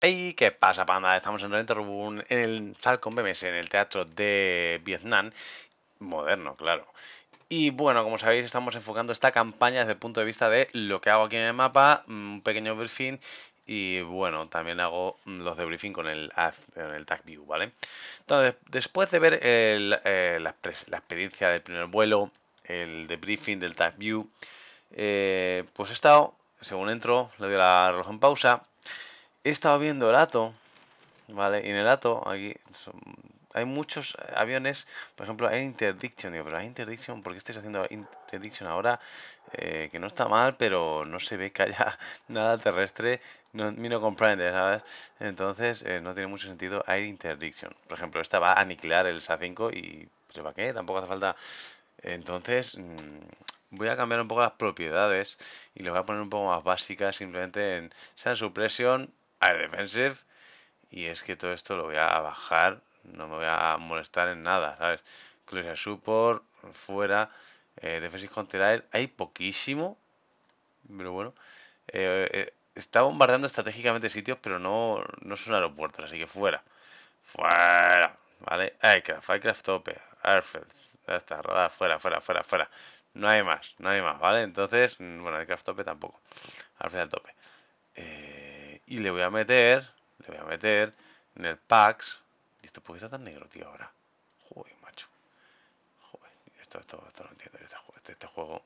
¡Hey! qué pasa, panda? Estamos en en el Falcon BMS, en el Teatro de Vietnam, moderno, claro. Y bueno, como sabéis, estamos enfocando esta campaña desde el punto de vista de lo que hago aquí en el mapa, un pequeño briefing y bueno, también hago mm, los de con el, tag view, ¿vale? Entonces, después de ver eh, la, experiencia del primer vuelo, el debriefing del tag view, eh, pues he estado, según entro, le doy la reloj en pausa he estado viendo el ATO, ¿vale? Y en el ATO aquí hay muchos aviones, por ejemplo, Air Interdiction, digo, pero hay Interdiction, ¿por qué estáis haciendo Interdiction ahora? Eh, que no está mal, pero no se ve que haya nada terrestre, no, vino no comprende, ¿sabes? Entonces eh, no tiene mucho sentido Air Interdiction. Por ejemplo, esta va a aniquilar el SA-5 y para qué? Tampoco hace falta... Entonces, mm, voy a cambiar un poco las propiedades y les voy a poner un poco más básicas, simplemente en Sun Suppression Air Defensive. Y es que todo esto lo voy a bajar, no me voy a molestar en nada, ¿sabes? Close Support, fuera, eh, Defensive Counter hay poquísimo, pero bueno. Eh, eh, está bombardeando estratégicamente sitios, pero no, no son aeropuertos, así que fuera. Fuera, ¿vale? Aircraft, Aircraft tope, Airfields, ya está, fuera, fuera, fuera, fuera. No hay más, no hay más, ¿vale? Entonces, mm, bueno, Aircraft tope tampoco. Airfield final tope. Eh y le voy a meter, le voy a meter en el packs. ¿Y esto por qué está tan negro, tío, ahora? Joder, macho. Joder, esto, esto, esto no entiendo, este, este, este juego.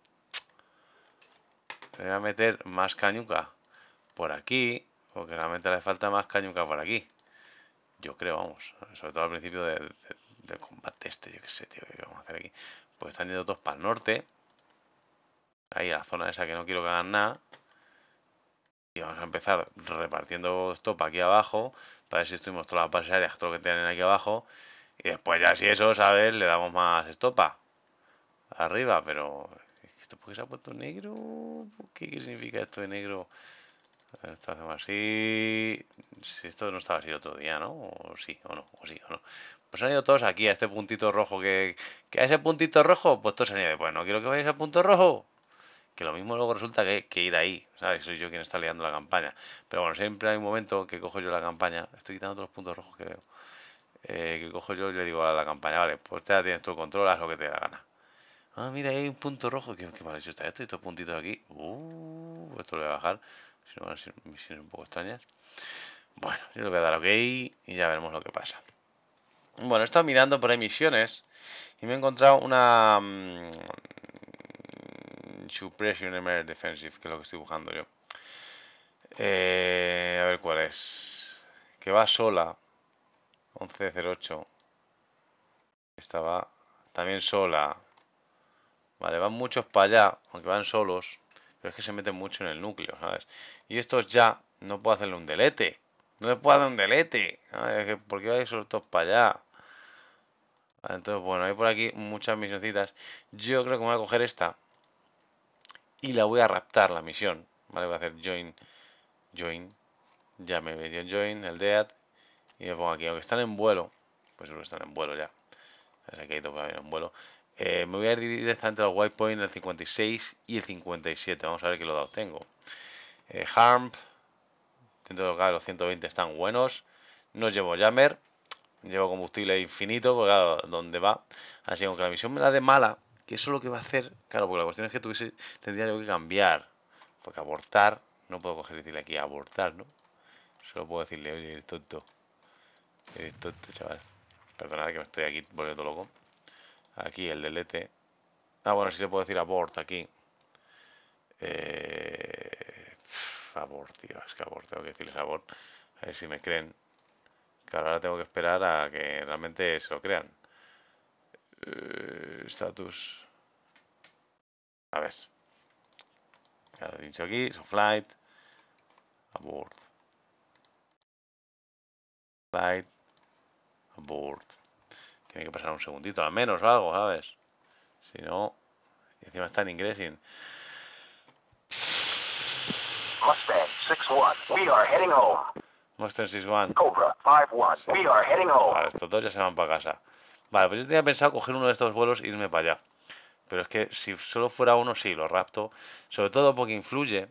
Le voy a meter más cañuca por aquí, porque realmente le falta más cañuca por aquí. Yo creo, vamos, sobre todo al principio del combate este, yo qué sé, tío, qué vamos a hacer aquí. Pues están yendo todos para el norte. Ahí, a la zona esa que no quiero que hagan nada. Y vamos a empezar repartiendo para aquí abajo, para ver si estuvimos todas las bases todo lo que tienen aquí abajo. Y después ya si eso, ¿sabes? Le damos más estopa. Arriba, pero... ¿Esto por qué se ha puesto negro? ¿Qué, significa esto de negro? Esto hacemos así... Si esto no estaba así el otro día, ¿no? O sí, o no, o sí, o no. Pues han ido todos aquí, a este puntito rojo que... ¿Que a ese puntito rojo? Pues todos se han ido. Pues no quiero que vayáis al punto rojo que lo mismo luego resulta que, ir ahí, ¿sabes? Soy yo quien está liando la campaña. Pero bueno, siempre hay un momento que cojo yo la campaña, estoy quitando todos los puntos rojos que veo, eh, que cojo yo y le digo a la campaña, vale, pues ya tienes tu control, haz lo que te da gana. Ah, mira, hay un punto rojo, qué, mal hecho está esto, y estos puntitos aquí, uh, esto lo voy a bajar, si no van a ser misiones un poco extrañas. Bueno, yo le voy a dar OK y ya veremos lo que pasa. Bueno, he estado mirando por ahí misiones y me he encontrado una mm, to Pressure Defensive, que es lo que estoy buscando yo. Eh, a ver cuál es. Que va sola. 11.08. Esta va también sola. Vale, van muchos para allá, aunque van solos. Pero es que se meten mucho en el núcleo, ¿sabes? Y estos ya no puedo hacerle un delete. No le puedo dar un delete. porque ¿Por qué vais soltos para allá? entonces, bueno, hay por aquí muchas misioncitas. Yo creo que me voy a coger esta y la voy a raptar la misión. voy a hacer join, join, ya me metió join, el dead, y me pongo aquí, aunque están en vuelo, pues seguro están en vuelo ya. que hay en vuelo. Eh, me voy a ir directamente al waypoint el 56 y el 57. Vamos a ver qué lo tengo tengo eh, Harm, dentro de los, 120 están buenos. No llevo Jammer, llevo combustible infinito, porque donde va. Así que aunque la misión me la dé mala, que eso lo que va a hacer, claro, porque la cuestión es que tuviese, tendría que cambiar, porque abortar, no puedo coger y decirle aquí abortar, ¿no? Solo puedo decirle, oye, eres tonto, eres tonto, chaval. Perdonad que me estoy aquí volviendo loco. Aquí el delete. Ah, bueno, sí se puede decir abort aquí. Eh, abort, tío, es que abort, tengo que decirles abort. A ver si me creen. Claro, ahora tengo que esperar a que realmente se lo crean. Eh, status. A ver. Ya lo he dicho aquí. So flight. Abort. Flight. Abort. Tiene que pasar un segundito al menos o algo, ¿sabes? Si no. Y encima está en ingresing. Mustang 6-1, we are heading home. Mustang 6-1. Cobra 5-1, we are heading home. Vale, estos dos ya se van para casa. Vale, pues yo tenía pensado coger uno de estos vuelos e irme para allá. Pero es que si solo fuera uno, sí, lo rapto. Sobre todo porque influye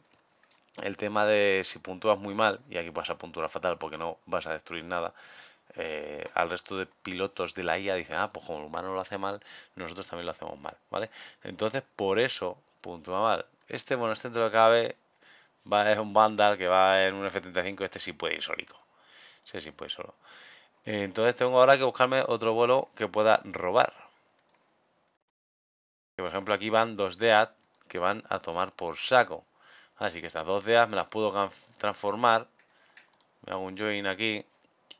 el tema de si puntúas muy mal, y aquí vas a puntuar fatal porque no vas a destruir nada, eh, al resto de pilotos de la IA dicen, ah, pues como el humano lo hace mal, nosotros también lo hacemos mal, ¿vale? Entonces, por eso, puntúa mal. Este, bueno, este de cabe, va, es un Vandal que va en un F-35, este sí puede ir solito. sí este sí puede ir solo. Entonces tengo ahora que buscarme otro vuelo que pueda robar. Por ejemplo, aquí van dos DEAT que van a tomar por saco. Así que estas dos DEAT me las puedo transformar. Me hago un join aquí.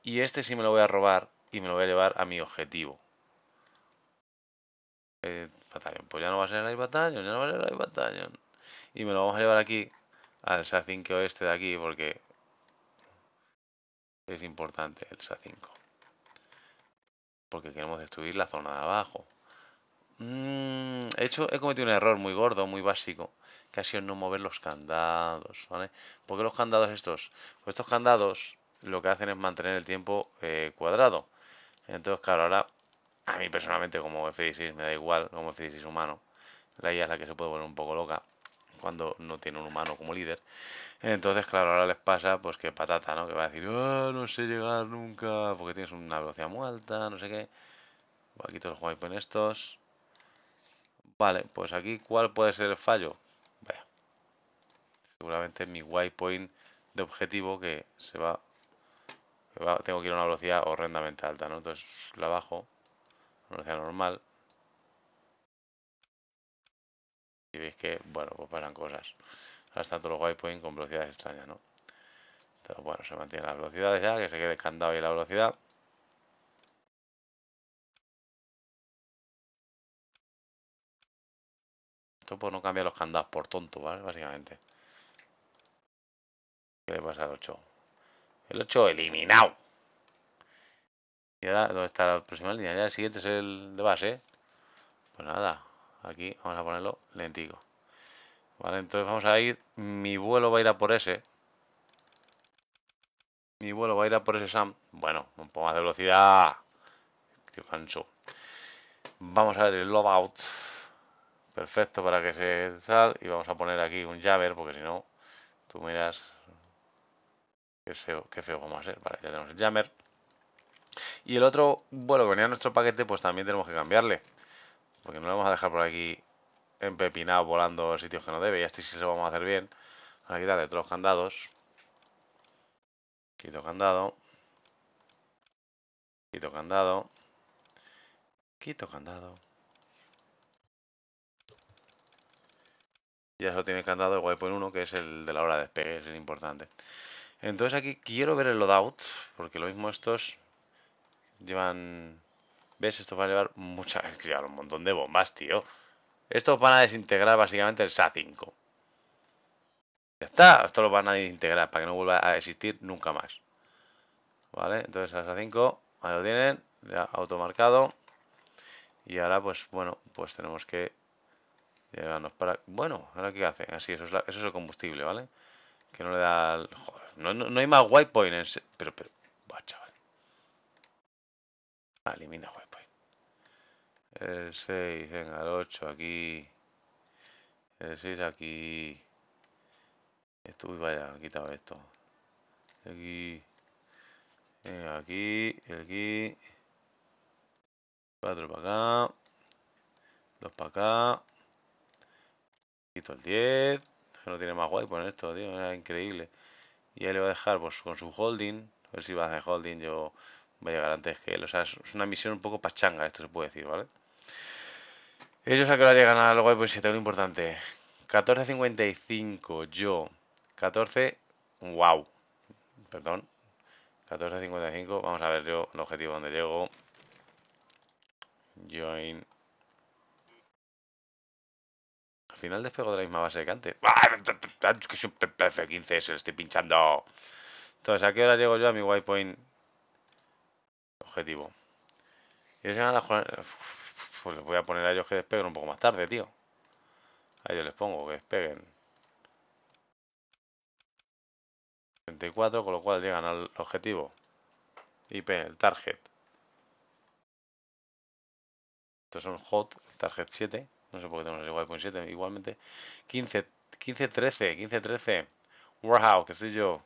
Y este sí me lo voy a robar y me lo voy a llevar a mi objetivo. Eh, Pues ya no va a ser el Battalion, ya no va a ser el Battalion. Y me lo vamos a llevar aquí al sacín que oeste de aquí porque es importante el SA5. Porque queremos destruir la zona de abajo. Mm, he, hecho, he cometido un error muy gordo, muy básico, que ha sido no mover los candados, ¿vale? ¿Por qué los candados estos? Pues estos candados lo que hacen es mantener el tiempo eh, cuadrado. Entonces, claro, ahora a mí personalmente como F16 me da igual, como F16 humano, la IA es la que se puede volver un poco loca cuando no tiene un humano como líder. Entonces, claro, ahora les pasa pues que patata, ¿no? Que va a decir, oh, no sé llegar nunca porque tienes una velocidad muy alta, no sé qué. Pues aquí todos los con estos. Vale, pues aquí, ¿cuál puede ser el fallo? Seguramente mi waypoint de objetivo que se va, que va, Tengo que ir a una velocidad horrendamente alta, ¿no? Entonces la bajo. Velocidad normal. Y veis que, bueno, pues pasan cosas. Ahora todos los waypoints con velocidades extrañas, ¿no? Entonces, bueno, se mantienen las velocidades ya, que se quede candado y la velocidad. Esto pues no cambia los candados por tonto, ¿vale? Básicamente. ¿Qué le pasa al 8? El 8 eliminado. Y ahora, ¿dónde está la próxima línea? Ya el siguiente es el de base, ¿eh? Pues nada, Aquí vamos a ponerlo lentico. Vale, entonces vamos a ir. Mi vuelo va a ir a por ese. Mi vuelo va a ir a por ese SAM. Bueno, un poco más de velocidad. Qué canso. Vamos a ver el love out. Perfecto para que se sal. Y vamos a poner aquí un jammer porque si no, tú miras. Qué feo, qué vamos a hacer ya tenemos el jammer. Y el otro vuelo que venía nuestro paquete, pues también tenemos que cambiarle. Porque no lo vamos a dejar por aquí empepinado volando a sitios que no debe. Y este sí lo vamos a hacer bien. Aquí a quitarle todos los candados. Quito candado. Quito candado. Quito candado. Ya solo tiene candado el waypoint 1, que es el de la hora de despegue, es el importante. Entonces aquí quiero ver el loadout, porque lo mismo estos llevan ¿Ves? Esto va a llevar mucha, un montón de bombas, tío. Esto van a desintegrar básicamente el SA-5. Ya está, esto lo van a desintegrar para que no vuelva a existir nunca más. Vale, entonces el SA-5, ahí lo tienen, ya automarcado. Y ahora, pues bueno, pues tenemos que llevarnos para... Bueno, ahora qué hace, así, ah, eso es, el combustible, ¿vale? Que no le da... Joder, no, hay más white points, pero, pero... va chaval. Ah, elimina white el eh, 6, venga, el 8 aquí. El 6 aquí. Esto, uy, vaya, he quitado esto. Aquí. aquí, aquí. 4 para acá. 2 para acá. Quito el 10. No tiene más guay poner esto, tío. Era increíble. Y ahí le voy a dejar pues, con su holding. A ver si va a hacer holding. Yo voy a llegar antes que él. O sea, es una misión un poco pachanga, esto se puede decir, ¿vale? Ellos a qué hora llegan al web, pues si lo importante. 14.55, yo. 14, wow. Perdón. 14.55, vamos a ver yo el objetivo donde llego. Join. Al final despego de la misma base que antes. ¡Ah! Es que soy pf 15 se lo estoy pinchando. Entonces, ¿a qué hora llego yo a mi waypoint? Objetivo. Ellos llegan pues les voy a poner a ellos que despeguen un poco más tarde, tío. A ellos les pongo que despeguen. 34, con lo cual llegan al objetivo. IP, el target. Estos son hot, el target 7. No sé por qué tenemos el igual con 7. Igualmente. 15, 13, 15, 13. Warehouse, qué sé yo.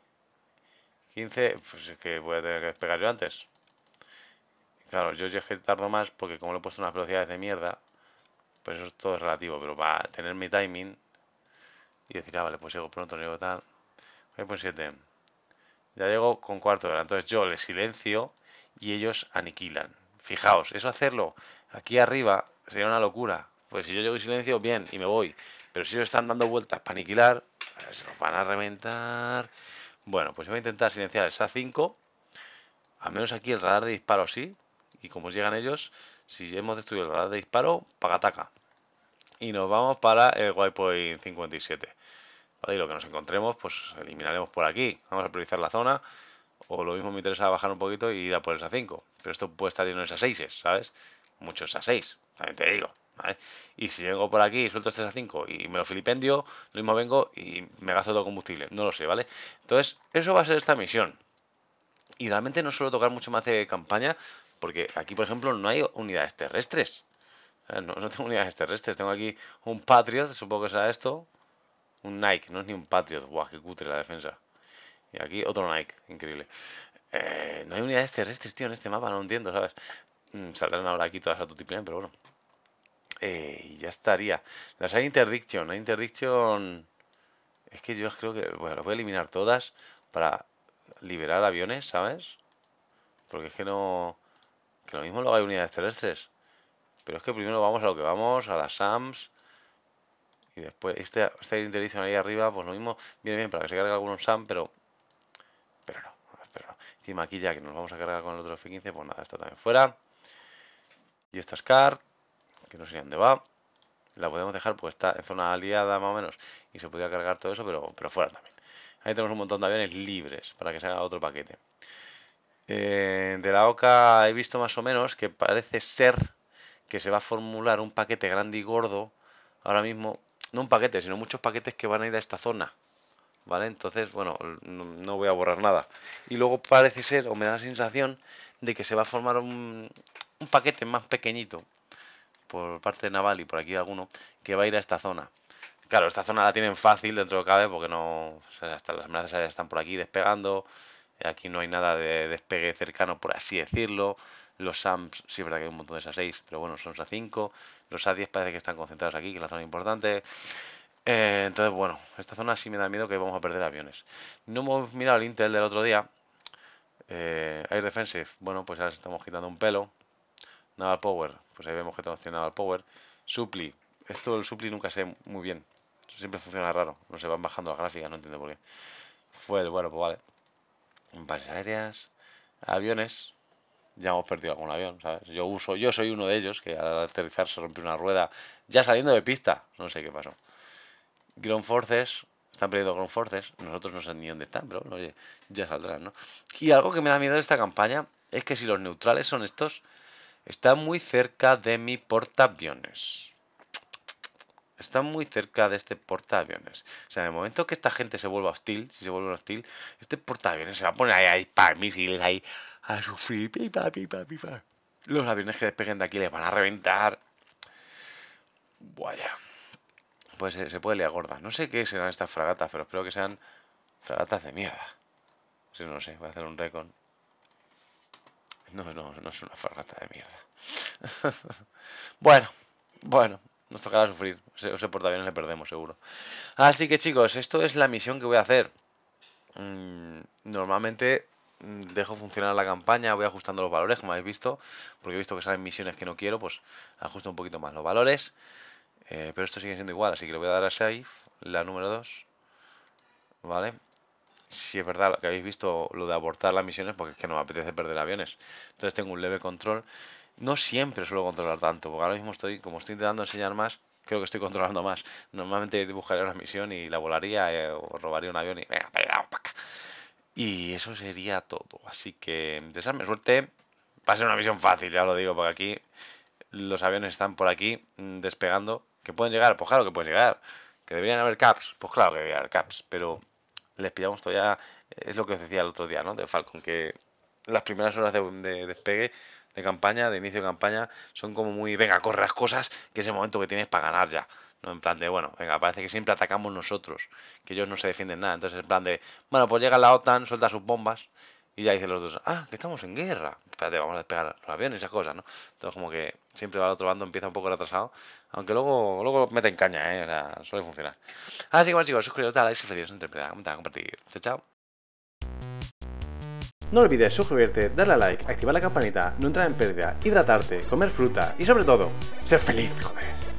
15, pues es que voy a tener que despegar yo antes. Claro, yo llegué que tardo más porque como le he puesto unas velocidades de mierda, pues eso es todo relativo, pero para tener mi timing y decir, ah, vale, pues llego pronto, no llego tal. 7 Ya llego con cuarto de hora. Entonces yo le silencio y ellos aniquilan. Fijaos, eso hacerlo aquí arriba sería una locura. Pues si yo llego y silencio, bien, y me voy. Pero si ellos están dando vueltas para aniquilar, se los van a reventar. Bueno, pues yo voy a intentar silenciar el SA5. Al menos aquí el radar de disparo sí, y como llegan ellos, si hemos destruido el radar de disparo, pagataca. Y nos vamos para el Waypoint 57. Y lo que nos encontremos, pues eliminaremos por aquí. Vamos a priorizar la zona. O lo mismo me interesa bajar un poquito y ir a por esa 5. Pero esto puede estar lleno de esas 6, ¿sabes? Muchos a 6, también te digo. Y si vengo por aquí y suelto este a 5 y me lo filipendio, lo mismo vengo y me gasto todo combustible. No lo sé, ¿vale? Entonces, eso va a ser esta misión. Y realmente no suelo tocar mucho más de campaña porque aquí, por ejemplo, no hay unidades terrestres. No, tengo unidades terrestres. Tengo aquí un Patriot, supongo que será esto. Un Nike, no es ni un Patriot. Buah, qué cutre la defensa. Y aquí otro Nike, increíble. Eh, no hay unidades terrestres, tío, en este mapa, no entiendo, ¿sabes? Mm, saldrán ahora aquí todas a tu Tutiplen, pero bueno. Eh, y ya estaría. Las hay interdiction. Hay interdiction. Es que yo creo que. Bueno, las voy a eliminar todas para liberar aviones, ¿sabes? Porque es que no. Que lo mismo lo hay unidades terrestres. Pero es que primero vamos a lo que vamos, a las SAMs. Y después, este, este ahí arriba, pues lo mismo. Viene bien para que se cargue algunos SAM, pero... Pero no, pero no. Encima aquí ya que nos vamos a cargar con el otro F-15, pues nada, está también fuera. Y esta SCAR, que no sé dónde va. La podemos dejar, pues está en zona aliada más o menos. Y se podría cargar todo eso, pero, pero fuera también. Ahí tenemos un montón de aviones libres para que se haga otro paquete. Eh, de la OCA he visto más o menos que parece ser que se va a formular un paquete grande y gordo ahora mismo, no un paquete, sino muchos paquetes que van a ir a esta zona. ¿Vale? Entonces, bueno, no, voy a borrar nada. Y luego parece ser, o me da la sensación, de que se va a formar un, paquete más pequeñito por parte de Naval y por aquí alguno que va a ir a esta zona. Claro, esta zona la tienen fácil dentro de cabe porque no. hasta las amenazas están por aquí despegando. Aquí no hay nada de despegue cercano, por así decirlo. Los AMPS, sí es verdad que hay un montón de sa 6, pero bueno, son a 5. Los A10 parece que están concentrados aquí, que es la zona importante. Eh, entonces, bueno, esta zona sí me da miedo que vamos a perder aviones. No hemos mirado el Intel del otro día. Eh, Air Defensive, bueno, pues ahora estamos quitando un pelo. Naval Power, pues ahí vemos que tenemos Naval Power. Supli, esto el supli nunca se ve muy bien. siempre funciona raro, no se van bajando las gráficas, no entiendo por qué. Fue bueno, pues vale en varias aéreas, aviones. Ya hemos perdido algún avión, Yo uso, yo soy uno de ellos que al aterrizar se rompió una rueda ya saliendo de pista. No sé qué pasó. Ground Forces, están perdiendo Ground Forces. Nosotros no sé ni dónde están, pero oye, ya saldrán, ¿no? Y algo que me da miedo de esta campaña es que si los neutrales son estos, están muy cerca de mi portaaviones está muy cerca de este portaaviones. O sea, en el momento que esta gente se vuelva hostil, si se vuelve hostil, este portaaviones se va a poner ahí, para misiles, ahí a sufrir. Pipa, pipa, pipa. Los aviones que despeguen de aquí les van a reventar. Vaya. Pues se, puede liar gorda. No sé qué serán estas fragatas, pero espero que sean fragatas de mierda. Si no, no sé, voy a hacer un recon. No, no, no es una fragata de mierda. bueno, bueno. Nos tocará sufrir. Ese, portaaviones le perdemos, seguro. Así que chicos, esto es la misión que voy a hacer. Mm, normalmente mm, dejo funcionar la campaña, voy ajustando los valores, como habéis visto. Porque he visto que salen misiones que no quiero, pues ajusto un poquito más los valores. Eh, pero esto sigue siendo igual, así que le voy a dar a Save, la número 2. ¿Vale? Si es verdad que habéis visto lo de abortar las misiones, porque es que no me apetece perder aviones. Entonces tengo un leve control no siempre suelo controlar tanto, porque ahora mismo estoy, como estoy intentando enseñar más, creo que estoy controlando más. Normalmente dibujaría una misión y la volaría eh, o robaría un avión y... venga, Y eso sería todo. Así que, desearme suerte. Va a ser una misión fácil, ya lo digo, porque aquí los aviones están por aquí mm, despegando. ¿Que pueden llegar? Pues claro que pueden llegar. ¿Que deberían haber caps? Pues claro que deberían haber caps, pero les pillamos todavía... Es lo que os decía el otro día, ¿no? De Falcon, que las primeras horas de, de despegue de campaña, de inicio de campaña, son como muy, venga, corre las cosas, que es el momento que tienes para ganar ya. No en plan de, bueno, venga, parece que siempre atacamos nosotros, que ellos no se defienden nada. Entonces, en plan de, bueno, pues llega la OTAN, suelta sus bombas, y ya dicen los dos, ah, que estamos en guerra. Espérate, vamos a despegar los aviones y esas cosas, ¿no? Entonces, como que siempre va al otro bando, empieza un poco retrasado. Aunque luego, luego meten caña, ¿eh? O sea, suele funcionar. Así que bueno, chicos, suscríbete dale, like, suscribiros, entretenida, comentar, compartir. Chao, chao. No olvides suscribirte, darle a like, activar la campanita, no entrar en pérdida, hidratarte, comer fruta y sobre todo, ser feliz, joder.